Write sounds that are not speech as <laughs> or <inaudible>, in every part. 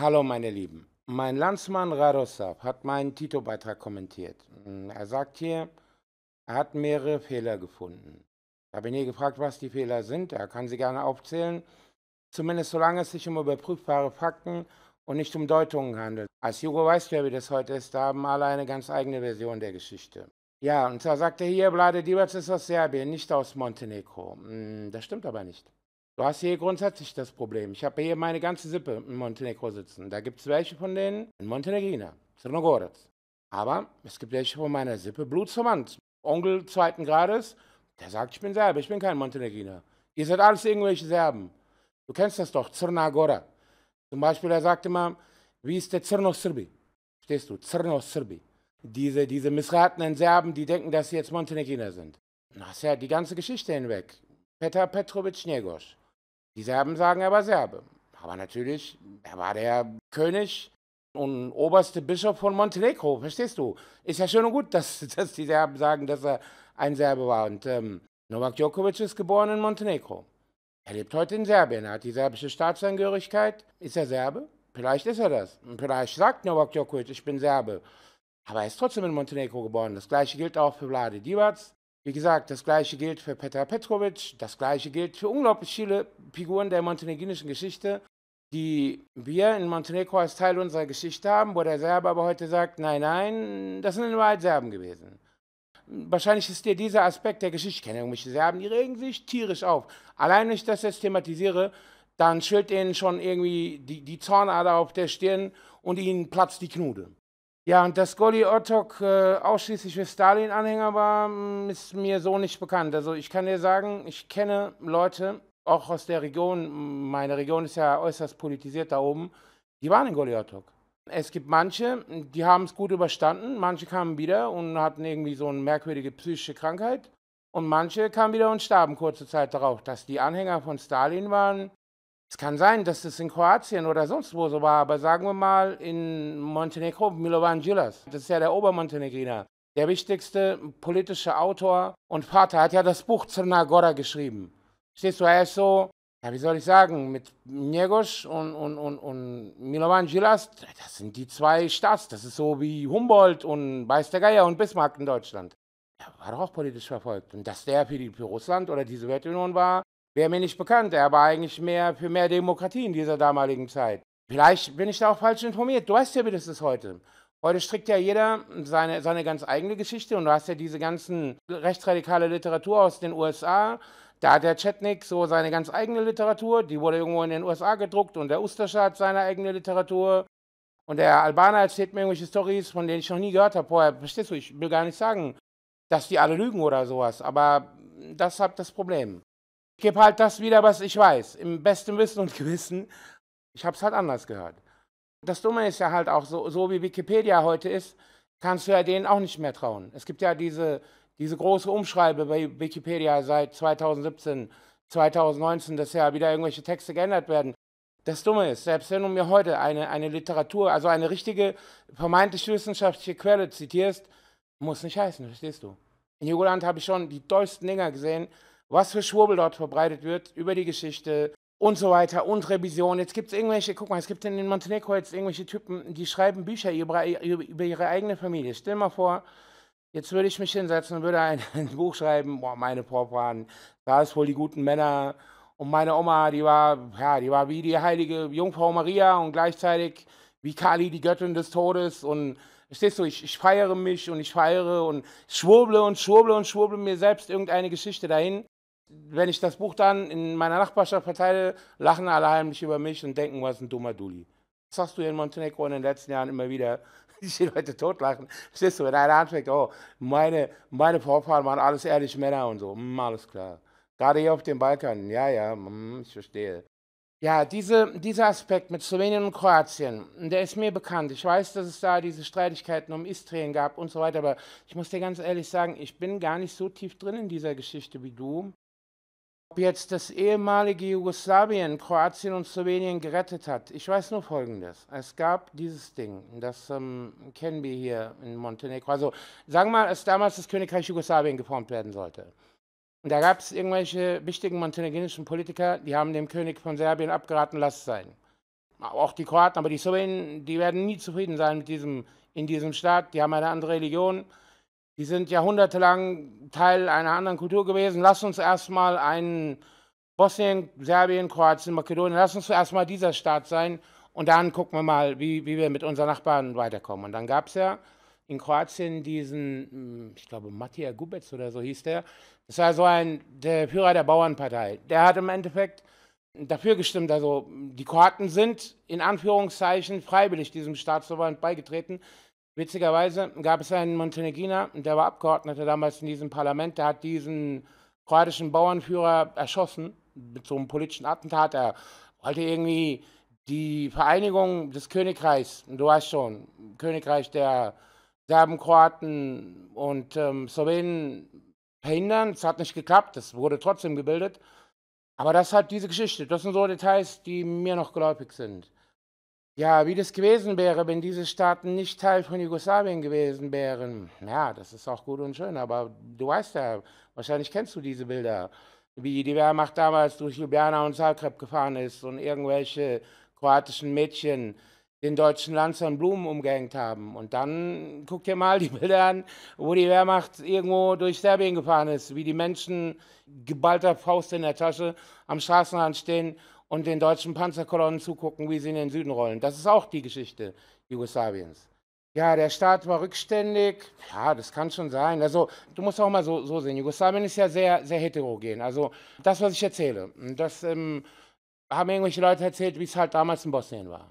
Hallo meine Lieben, mein Landsmann Radosav hat meinen Tito-Beitrag kommentiert. Hm, er sagt hier, er hat mehrere Fehler gefunden. Ich habe ihn hier gefragt, was die Fehler sind. Er kann sie gerne aufzählen, zumindest solange es sich um überprüfbare Fakten und nicht um Deutungen handelt. Als Jugo weiß ja, wie das heute ist, da haben alle eine ganz eigene Version der Geschichte. Ja, und zwar sagt er hier, Vlade Divac ist aus Serbien, nicht aus Montenegro. Hm, das stimmt aber nicht. Du hast hier grundsätzlich das Problem. Ich habe hier meine ganze Sippe in Montenegro sitzen. Da gibt es welche von denen in Montenegrina, Crnogorets. Aber es gibt welche von meiner Sippe blutsverwandt. Onkel zweiten Grades, der sagt, ich bin Serbe, ich bin kein Montenegriner. Ihr seid alles irgendwelche Serben. Du kennst das doch, Crnagora. Zum Beispiel, er sagt immer, wie ist der Crno-Srbi? Stehst du, Crno-Srbi. Diese, diese missratenen Serben, die denken, dass sie jetzt Montenegriner sind. Das ist ja die ganze Geschichte hinweg. Petar Petrovic Njegosch. Die Serben sagen, er war Serbe. Aber natürlich, er war der König und oberste Bischof von Montenegro, verstehst du? Ist ja schön und gut, <laughs> dass, dass die Serben sagen, dass er ein Serbe war. Und ähm, Novak Djokovic ist geboren in Montenegro. Er lebt heute in Serbien, er hat die serbische Staatsangehörigkeit. Ist er Serbe? Vielleicht ist er das. Und vielleicht sagt Novak Djokovic, ich bin Serbe. Aber er ist trotzdem in Montenegro geboren. Das gleiche gilt auch für Vlade Divac. Wie gesagt, das gleiche gilt für Petra Petrovic, das gleiche gilt für unglaublich viele Figuren der montenegrinischen Geschichte, die wir in Montenegro als Teil unserer Geschichte haben, wo der Serbe aber heute sagt, nein, nein, das sind in Wahrheit Serben gewesen. Wahrscheinlich ist dir dieser Aspekt der Geschichte, ich kenne Serben, die regen sich tierisch auf. Allein, wenn ich das jetzt thematisiere, dann schüttelt ihnen schon irgendwie die, die Zornader auf der Stirn und ihnen platzt die Knude. Ja, und dass Goldi Ottok äh, ausschließlich für Stalin-Anhänger war, mm, ist mir so nicht bekannt. Also ich kann dir sagen, ich kenne Leute, auch aus der Region, meine Region ist ja äußerst politisiert da oben, die waren in Goldi Ottok. Es gibt manche, die haben es gut überstanden, manche kamen wieder und hatten irgendwie so eine merkwürdige psychische Krankheit. Und manche kamen wieder und starben kurze Zeit darauf. Dass die Anhänger von Stalin waren, es kann sein, dass es in Kroatien oder sonst wo so war, aber sagen wir mal in Montenegro, Milovan Djilas, das ist ja der Obermontenegriner, der wichtigste politische Autor und Vater, hat ja das Buch Crna Gora geschrieben. Stehst du, er ist so, ja, wie soll ich sagen, mit Njegos und, und, und, und Milovan Djilas, das sind die zwei Staats, das ist so wie Humboldt und Weiß der Geier und Bismarck in Deutschland. Er war doch auch politisch verfolgt. Und dass der für, die, für Russland oder die Sowjetunion war, wäre mir nicht bekannt. Er war eigentlich mehr für mehr Demokratie in dieser damaligen Zeit. Vielleicht bin ich da auch falsch informiert. Du weißt ja, wie das ist heute. Heute strickt ja jeder seine, seine ganz eigene Geschichte und du hast ja diese ganzen rechtsradikale Literatur aus den USA. Da hat der Chetnik so seine ganz eigene Literatur, die wurde irgendwo in den USA gedruckt und der Ustascha hat seine eigene Literatur. Und der Albaner erzählt mir irgendwelche Stories, von denen ich noch nie gehört habe vorher. Verstehst du, ich will gar nicht sagen, dass die alle lügen oder sowas, aber das hat das Problem. Ich gebe halt das wieder, was ich weiß, im besten Wissen und Gewissen. Ich habe es halt anders gehört. Das Dumme ist ja halt auch so, so wie Wikipedia heute ist, kannst du ja denen auch nicht mehr trauen. Es gibt ja diese, diese große Umschreibe bei Wikipedia seit 2017, 2019, dass ja wieder irgendwelche Texte geändert werden. Das Dumme ist, selbst wenn du mir heute eine, eine Literatur, also eine richtige, vermeintlich wissenschaftliche Quelle zitierst, muss nicht heißen, verstehst du? In Jugoland habe ich schon die dollsten Dinger gesehen, was für Schwurbel dort verbreitet wird über die Geschichte und so weiter und Revision. Jetzt gibt es irgendwelche, guck mal, es gibt in Montenegro jetzt irgendwelche Typen, die schreiben Bücher über, über ihre eigene Familie. Stell mal vor, jetzt würde ich mich hinsetzen und würde ein, <laughs> ein Buch schreiben, boah, meine Vorfahren, da ist wohl die guten Männer und meine Oma, die war, ja, die war wie die heilige Jungfrau Maria und gleichzeitig wie Kali, die Göttin des Todes und Verstehst du, ich, ich feiere mich und ich feiere und schwurble und schwurble und schwurble mir selbst irgendeine Geschichte dahin wenn ich das Buch dann in meiner Nachbarschaft verteile, lachen alle heimlich über mich und denken, was ein dummer Dulli. Das hast du in Montenegro in den letzten Jahren immer wieder, <laughs> die Leute totlachen. Siehst du, wenn einer anfängt, oh, meine, meine Vorfahren waren alles ehrliche Männer und so, mm, alles klar. Gerade hier auf dem Balkan, ja, ja, mm, ich verstehe. Ja, diese, dieser Aspekt mit Slowenien und Kroatien, der ist mir bekannt. Ich weiß, dass es da diese Streitigkeiten um Istrien gab und so weiter, aber ich muss dir ganz ehrlich sagen, ich bin gar nicht so tief drin in dieser Geschichte wie du. Ob jetzt das ehemalige Jugoslawien, Kroatien und Slowenien gerettet hat, ich weiß nur Folgendes. Es gab dieses Ding, das ähm, kennen wir hier in Montenegro. Also sagen wir mal, als damals das Königreich Jugoslawien geformt werden sollte. Und da gab es irgendwelche wichtigen montenegrinischen Politiker, die haben dem König von Serbien abgeraten, lasst sein. Auch die Kroaten, aber die Slowenen, die werden nie zufrieden sein mit diesem, in diesem Staat. Die haben eine andere Religion die sind jahrhundertelang Teil einer anderen Kultur gewesen. Lass uns erstmal ein Bosnien, Serbien, Kroatien, Makedonien, lass uns erstmal dieser Staat sein und dann gucken wir mal, wie, wie wir mit unseren Nachbarn weiterkommen. Und dann gab es ja in Kroatien diesen, hm, ich glaube, Matija Gubec oder so hieß der. Das war so ein der Führer der Bauernpartei. Der hat im Endeffekt dafür gestimmt, also die Kroaten sind in Anführungszeichen freiwillig diesem Staatsverband beigetreten. Witzigerweise gab es einen Montenegriner, der war Abgeordneter damals in diesem Parlament, der hat diesen kroatischen Bauernführer erschossen mit so einem politischen Attentat. Er wollte irgendwie die Vereinigung des Königreichs, du weißt schon, Königreich der Serben, Kroaten und ähm, Slowenen verhindern. Es hat nicht geklappt, es wurde trotzdem gebildet. Aber das hat diese Geschichte, das sind so Details, die mir noch geläufig sind. Ja, wie das gewesen wäre, wenn diese Staaten nicht Teil von Jugoslawien gewesen wären. Ja, das ist auch gut und schön, aber du weißt ja, wahrscheinlich kennst du diese Bilder, wie die Wehrmacht damals durch Ljubljana und Zagreb gefahren ist und irgendwelche kroatischen Mädchen den deutschen Lanzern Blumen umgehängt haben. Und dann guck dir mal die Bilder an, wo die Wehrmacht irgendwo durch Serbien gefahren ist, wie die Menschen geballter Faust in der Tasche am Straßenrand stehen und den deutschen Panzerkolonnen zugucken, wie sie in den Süden rollen. Das ist auch die Geschichte Jugoslawiens. Ja, der Staat war rückständig. Ja, das kann schon sein. Also, du musst auch mal so, so sehen. Jugoslawien ist ja sehr, sehr heterogen. Also, das, was ich erzähle, das ähm, haben irgendwelche Leute erzählt, wie es halt damals in Bosnien war.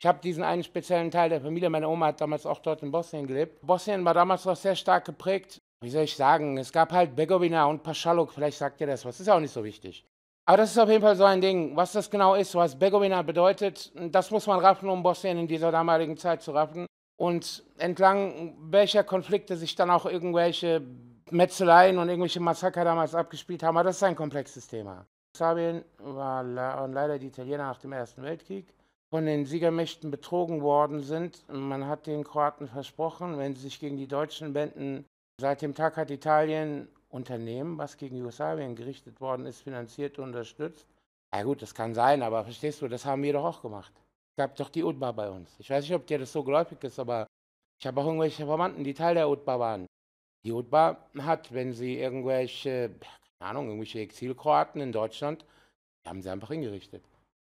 Ich habe diesen einen speziellen Teil der Familie. Meine Oma hat damals auch dort in Bosnien gelebt. Bosnien war damals noch sehr stark geprägt. Wie soll ich sagen? Es gab halt Begovina und Paschaluk. Vielleicht sagt ihr das was. Ist auch nicht so wichtig. Aber das ist auf jeden Fall so ein Ding. Was das genau ist, was Begovina bedeutet, das muss man raffen, um Bosnien in dieser damaligen Zeit zu raffen. Und entlang welcher Konflikte sich dann auch irgendwelche Metzeleien und irgendwelche Massaker damals abgespielt haben. Aber das ist ein komplexes Thema. Sabien war leider die Italiener nach dem Ersten Weltkrieg von den Siegermächten betrogen worden sind. Man hat den Kroaten versprochen, wenn sie sich gegen die Deutschen wenden. Seit dem Tag hat Italien Unternehmen, was gegen Jugoslawien gerichtet worden ist, finanziert und unterstützt. Ja gut, das kann sein, aber verstehst du, das haben wir doch auch gemacht. Es gab doch die UDBA bei uns. Ich weiß nicht, ob dir das so geläufig ist, aber ich habe auch irgendwelche Verwandten, die Teil der UDBA waren. Die UDBA hat, wenn sie irgendwelche, keine Ahnung, irgendwelche Exilkroaten in Deutschland, die haben sie einfach hingerichtet.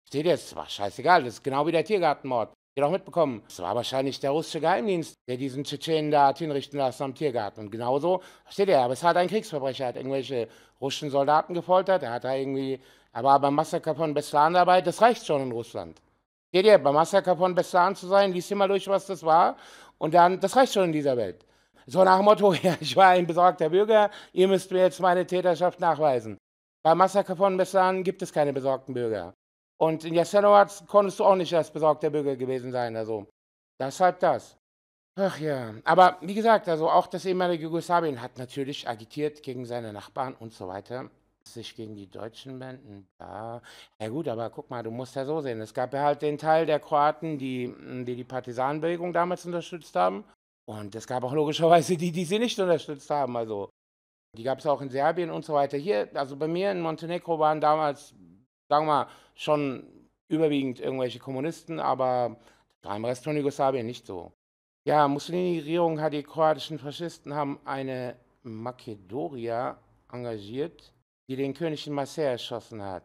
Steht jetzt, war scheißegal, das ist genau wie der Tiergartenmord. Jeder auch mitbekommen. Es war wahrscheinlich der russische Geheimdienst, der diesen Tschetschenen da hat hinrichten lassen am Tiergarten. Und genauso steht er. Aber es hat ein Kriegsverbrecher, hat irgendwelche russischen Soldaten gefoltert. Er hat da irgendwie. Aber beim Massaker von Beslan dabei, das reicht schon in Russland. Geht ihr, beim Massaker von Beslan zu sein, liest ihr mal durch, was das war. Und dann, das reicht schon in dieser Welt. So nach dem Motto, <laughs> ja, ich war ein besorgter Bürger, ihr müsst mir jetzt meine Täterschaft nachweisen. Beim Massaker von Beslan gibt es keine besorgten Bürger. Und in Jasenovac konntest du auch nicht als besorgter Bürger gewesen sein. Also deshalb das. Ach ja, aber wie gesagt, also auch das ehemalige Jugoslawien hat natürlich agitiert gegen seine Nachbarn und so weiter, sich gegen die Deutschen wenden. Ja, ja gut, aber guck mal, du musst ja so sehen, es gab ja halt den Teil der Kroaten, die hm, die, die Partisanenbewegung damals unterstützt haben und es gab auch logischerweise die, die sie nicht unterstützt haben, also die gab es auch in Serbien und so weiter. Hier, also bei mir in Montenegro waren damals sagen wir mal, schon überwiegend irgendwelche Kommunisten, aber da im Rest von Jugoslawien nicht so. Ja, Mussolini-Regierung hat die kroatischen Faschisten, haben eine Makedoria engagiert, die den König in Marseille erschossen hat.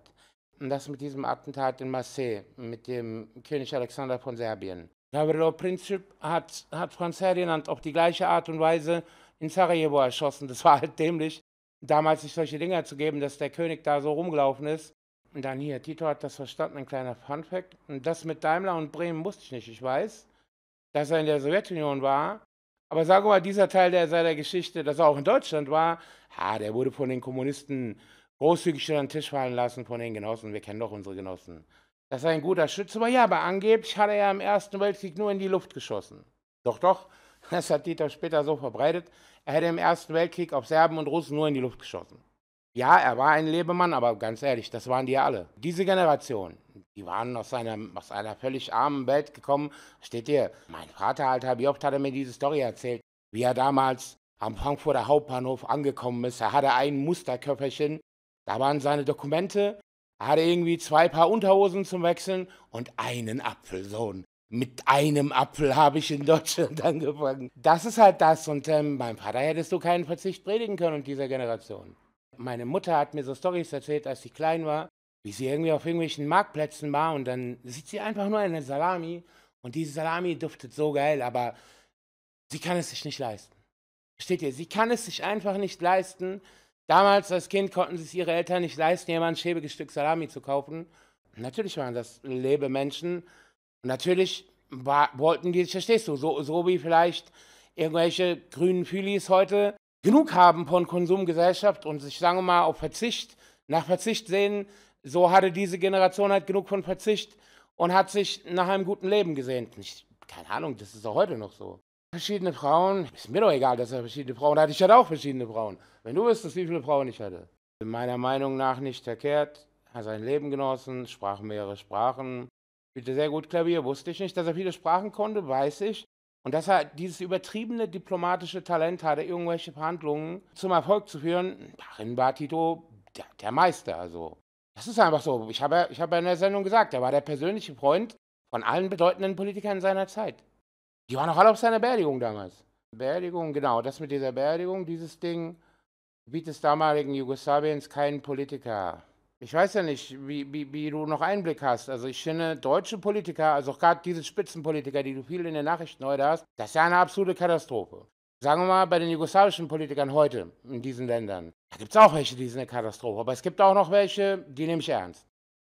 Und das mit diesem Attentat in Marseille, mit dem König Alexander von Serbien. Gavrilo Princip hat, hat Franz Ferdinand auf die gleiche Art und Weise in Sarajevo erschossen. Das war halt dämlich, damals sich solche Dinger zu geben, dass der König da so rumgelaufen ist und dann hier, Tito hat das verstanden, ein kleiner Funfact. Und das mit Daimler und Bremen wusste ich nicht. Ich weiß, dass er in der Sowjetunion war. Aber sag mal, dieser Teil der, seiner Geschichte, dass er auch in Deutschland war, ah, der wurde von den Kommunisten großzügig an den Tisch fallen lassen, von den Genossen. Wir kennen doch unsere Genossen. Dass er ein guter Schütze. war. ja, aber angeblich hat er ja im Ersten Weltkrieg nur in die Luft geschossen. Doch, doch, das hat Dieter später so verbreitet. Er hätte im Ersten Weltkrieg auf Serben und Russen nur in die Luft geschossen. Ja, er war ein Lebemann, aber ganz ehrlich, das waren die ja alle. Diese Generation, die waren aus einer, aus einer völlig armen Welt gekommen. Steht dir, mein Vater, alter, wie oft hat er mir diese Story erzählt, wie er damals am Frankfurter Hauptbahnhof angekommen ist. Er hatte ein Musterköfferchen, da waren seine Dokumente, er hatte irgendwie zwei Paar Unterhosen zum Wechseln und einen Apfelsohn. Mit einem Apfel habe ich in Deutschland <laughs> angefangen. Das ist halt das und ähm, beim Vater hättest du keinen Verzicht predigen können und dieser Generation. Meine Mutter hat mir so Stories erzählt, als sie klein war, wie sie irgendwie auf irgendwelchen Marktplätzen war und dann sieht sie einfach nur eine Salami und diese Salami duftet so geil, aber sie kann es sich nicht leisten. Versteht ihr? Sie kann es sich einfach nicht leisten. Damals als Kind konnten sich ihre Eltern nicht leisten, jemand ein schäbiges Stück Salami zu kaufen. Natürlich waren das lebe Menschen. natürlich wollten die, verstehst du, so, so wie vielleicht irgendwelche grünen Fülis heute genug haben von Konsumgesellschaft und sich, sagen wir mal, auf Verzicht, nach Verzicht sehen, so hatte diese Generation halt genug von Verzicht und hat sich nach einem guten Leben gesehnt. Nicht, keine Ahnung, das ist auch heute noch so. Verschiedene Frauen, ist mir doch egal, dass er verschiedene Frauen hatte. Ich hatte auch verschiedene Frauen. Wenn du wüsstest, wie viele Frauen ich hatte. meiner Meinung nach nicht verkehrt, hat sein Leben genossen, sprach mehrere Sprachen, spielte sehr gut Klavier. Wusste ich nicht, dass er viele Sprachen konnte, weiß ich. Und dass er dieses übertriebene diplomatische Talent hatte, irgendwelche Verhandlungen zum Erfolg zu führen, darin war Tito der, der Meister. Also, das ist einfach so. Ich habe ich hab in der Sendung gesagt, er war der persönliche Freund von allen bedeutenden Politikern seiner Zeit. Die waren auch alle auf seiner Beerdigung damals. Beerdigung, genau, das mit dieser Beerdigung, dieses Ding, des damaligen Jugoslawiens kein Politiker. Ich weiß ja nicht, wie, wie, wie du noch Einblick hast. Also ich finde, deutsche Politiker, also gerade diese Spitzenpolitiker, die du viel in den Nachrichten heute hast, das ist ja eine absolute Katastrophe. Sagen wir mal, bei den jugoslawischen Politikern heute in diesen Ländern, da gibt es auch welche, die sind eine Katastrophe. Aber es gibt auch noch welche, die nehme ich ernst.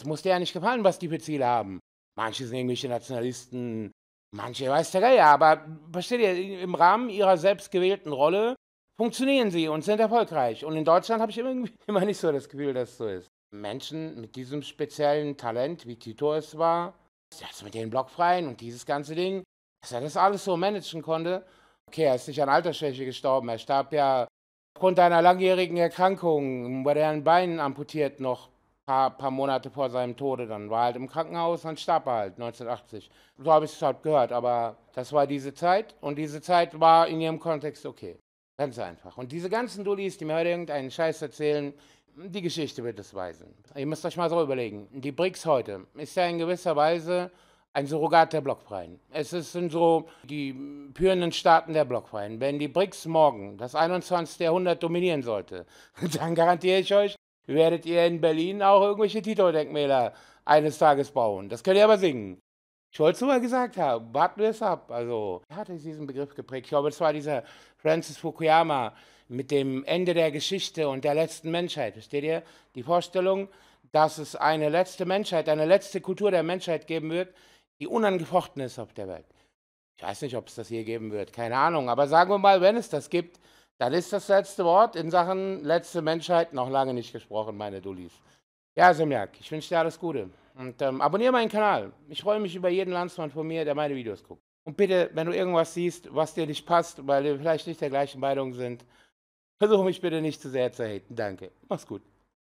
Es muss dir ja nicht gefallen, was die für Ziele haben. Manche sind irgendwelche Nationalisten, manche weiß der Geier, aber versteht ihr, im Rahmen ihrer selbstgewählten Rolle funktionieren sie und sind erfolgreich. Und in Deutschland habe ich immer, <laughs> immer nicht so das Gefühl, dass es so ist. Menschen mit diesem speziellen Talent, wie Tito es war, jetzt mit den Blockfreien und dieses ganze Ding, dass er das alles so managen konnte. Okay, er ist nicht an Altersschwäche gestorben, er starb ja aufgrund einer langjährigen Erkrankung, bei deren Beinen amputiert noch ein paar, paar Monate vor seinem Tode. Dann war er halt im Krankenhaus, dann starb er halt 1980. So habe ich es halt gehört, aber das war diese Zeit und diese Zeit war in ihrem Kontext okay. Ganz einfach. Und diese ganzen Dullis, die mir heute irgendeinen Scheiß erzählen, die Geschichte wird es weisen. Ihr müsst euch mal so überlegen. Die BRICS heute ist ja in gewisser Weise ein Surrogat der Blockfreien. Es sind so die führenden Staaten der Blockfreien. Wenn die BRICS morgen das 21. Jahrhundert dominieren sollte, <laughs> dann garantiere ich euch, werdet ihr in Berlin auch irgendwelche Tito-Denkmäler eines Tages bauen. Das könnt ihr aber singen. Ich wollte es nur mal gesagt haben, warten wir es ab. Also, hatte ich diesen Begriff geprägt. Ich glaube, es war dieser Francis Fukuyama, mit dem Ende der Geschichte und der letzten Menschheit. Versteht ihr? Die Vorstellung, dass es eine letzte Menschheit, eine letzte Kultur der Menschheit geben wird, die unangefochten ist auf der Welt. Ich weiß nicht, ob es das hier geben wird, keine Ahnung. Aber sagen wir mal, wenn es das gibt, dann ist das letzte Wort in Sachen letzte Menschheit noch lange nicht gesprochen, meine Dullis. Ja, Semjak, ich wünsche dir alles Gute. Und ähm, abonniere meinen Kanal. Ich freue mich über jeden Landsmann von mir, der meine Videos guckt. Und bitte, wenn du irgendwas siehst, was dir nicht passt, weil wir vielleicht nicht der gleichen Meinung sind, Versuche mich bitte nicht zu sehr zu haten. Danke. Mach's gut.